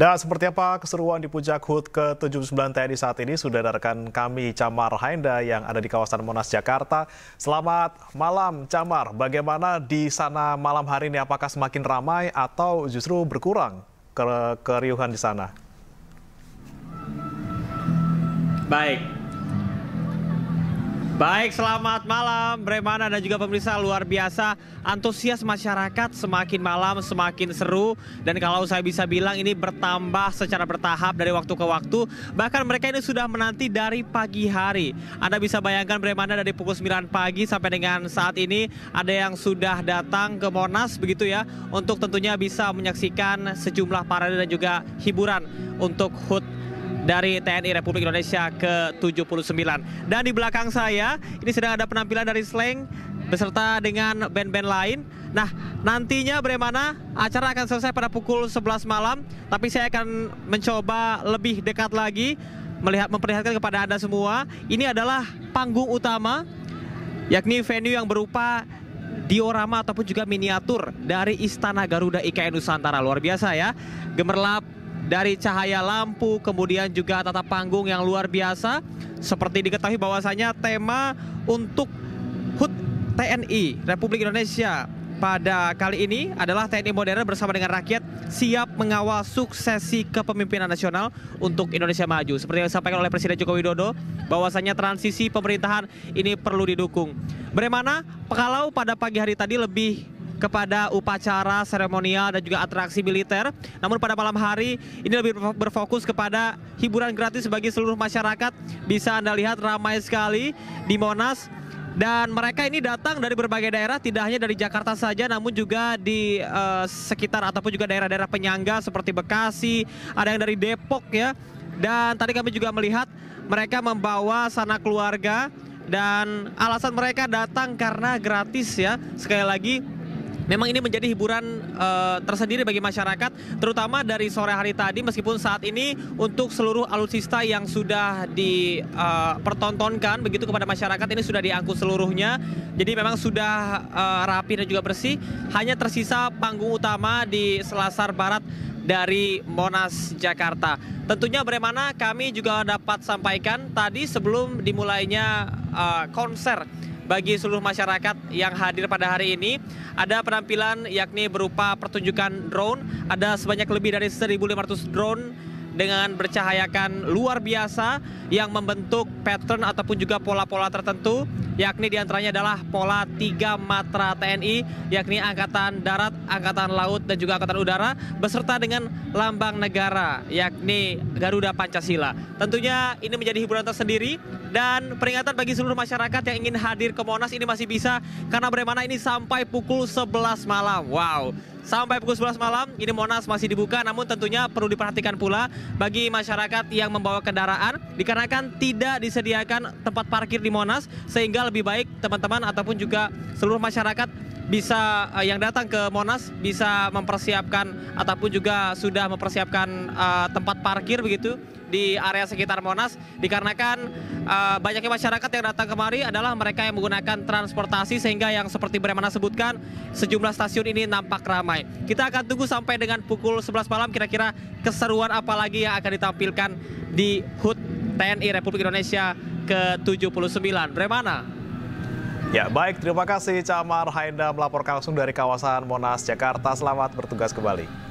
Dan seperti apa keseruan di puncak HUT ke-79 TNI saat ini? Sudah ada rekan kami Camar Hainda yang ada di kawasan Monas, Jakarta. Selamat malam Camar, bagaimana di sana malam hari ini? Apakah semakin ramai atau justru berkurang ke keriuhan di sana? Baik, Baik, selamat malam Bremana dan juga pemirsa luar biasa antusias masyarakat semakin malam semakin seru dan kalau saya bisa bilang ini bertambah secara bertahap dari waktu ke waktu bahkan mereka ini sudah menanti dari pagi hari. Anda bisa bayangkan Bremana dari pukul 9 pagi sampai dengan saat ini ada yang sudah datang ke Monas begitu ya untuk tentunya bisa menyaksikan sejumlah parade dan juga hiburan untuk HUT dari TNI Republik Indonesia ke-79. Dan di belakang saya ini sedang ada penampilan dari Sleng beserta dengan band-band lain. Nah, nantinya bagaimana acara akan selesai pada pukul 11 malam, tapi saya akan mencoba lebih dekat lagi melihat memperlihatkan kepada Anda semua, ini adalah panggung utama yakni venue yang berupa diorama ataupun juga miniatur dari Istana Garuda IKN Nusantara. Luar biasa ya. Gemerlap dari cahaya lampu, kemudian juga tata panggung yang luar biasa. Seperti diketahui bahwasanya tema untuk HUT TNI Republik Indonesia pada kali ini adalah TNI modern bersama dengan rakyat siap mengawal suksesi kepemimpinan nasional untuk Indonesia maju. Seperti yang disampaikan oleh Presiden Joko Widodo, bahwasanya transisi pemerintahan ini perlu didukung. Bagaimana kalau pada pagi hari tadi lebih kepada upacara seremonial dan juga atraksi militer. Namun pada malam hari ini lebih berfokus kepada hiburan gratis bagi seluruh masyarakat. Bisa Anda lihat ramai sekali di Monas dan mereka ini datang dari berbagai daerah, tidak hanya dari Jakarta saja, namun juga di uh, sekitar ataupun juga daerah-daerah penyangga seperti Bekasi, ada yang dari Depok ya. Dan tadi kami juga melihat mereka membawa sana keluarga dan alasan mereka datang karena gratis ya. Sekali lagi memang ini menjadi hiburan uh, tersendiri bagi masyarakat, terutama dari sore hari tadi, meskipun saat ini untuk seluruh alutsista yang sudah dipertontonkan eh, begitu kepada masyarakat ini sudah diangkut seluruhnya, jadi memang sudah uh, rapi dan juga bersih, hanya tersisa panggung utama di Selasar Barat dari Monas, Jakarta. Tentunya bagaimana kami juga dapat sampaikan tadi sebelum dimulainya uh, konser bagi seluruh masyarakat yang hadir pada hari ini. Ada penampilan yakni berupa pertunjukan drone, ada sebanyak lebih dari 1.500 drone dengan bercahayakan luar biasa yang membentuk pattern ataupun juga pola-pola tertentu yakni diantaranya adalah pola tiga matra TNI, yakni Angkatan Darat, Angkatan Laut, dan juga Angkatan Udara, beserta dengan lambang negara, yakni Garuda Pancasila. Tentunya ini menjadi hiburan tersendiri dan peringatan bagi seluruh masyarakat yang ingin hadir ke Monas ini masih bisa karena bagaimana ini sampai pukul 11 malam. Wow, sampai pukul 11 malam. Ini Monas masih dibuka namun tentunya perlu diperhatikan pula bagi masyarakat yang membawa kendaraan dikarenakan tidak disediakan tempat parkir di Monas sehingga lebih baik teman-teman ataupun juga seluruh masyarakat bisa uh, yang datang ke Monas bisa mempersiapkan ataupun juga sudah mempersiapkan uh, tempat parkir begitu di area sekitar Monas dikarenakan uh, banyaknya masyarakat yang datang kemari adalah mereka yang menggunakan transportasi sehingga yang seperti Bremana sebutkan sejumlah stasiun ini nampak ramai. Kita akan tunggu sampai dengan pukul 11 malam kira-kira keseruan apa lagi yang akan ditampilkan di HUT TNI Republik Indonesia ke-79. Bremana. Ya, baik. Terima kasih, Camar Haida melaporkan langsung dari kawasan Monas, Jakarta. Selamat bertugas kembali.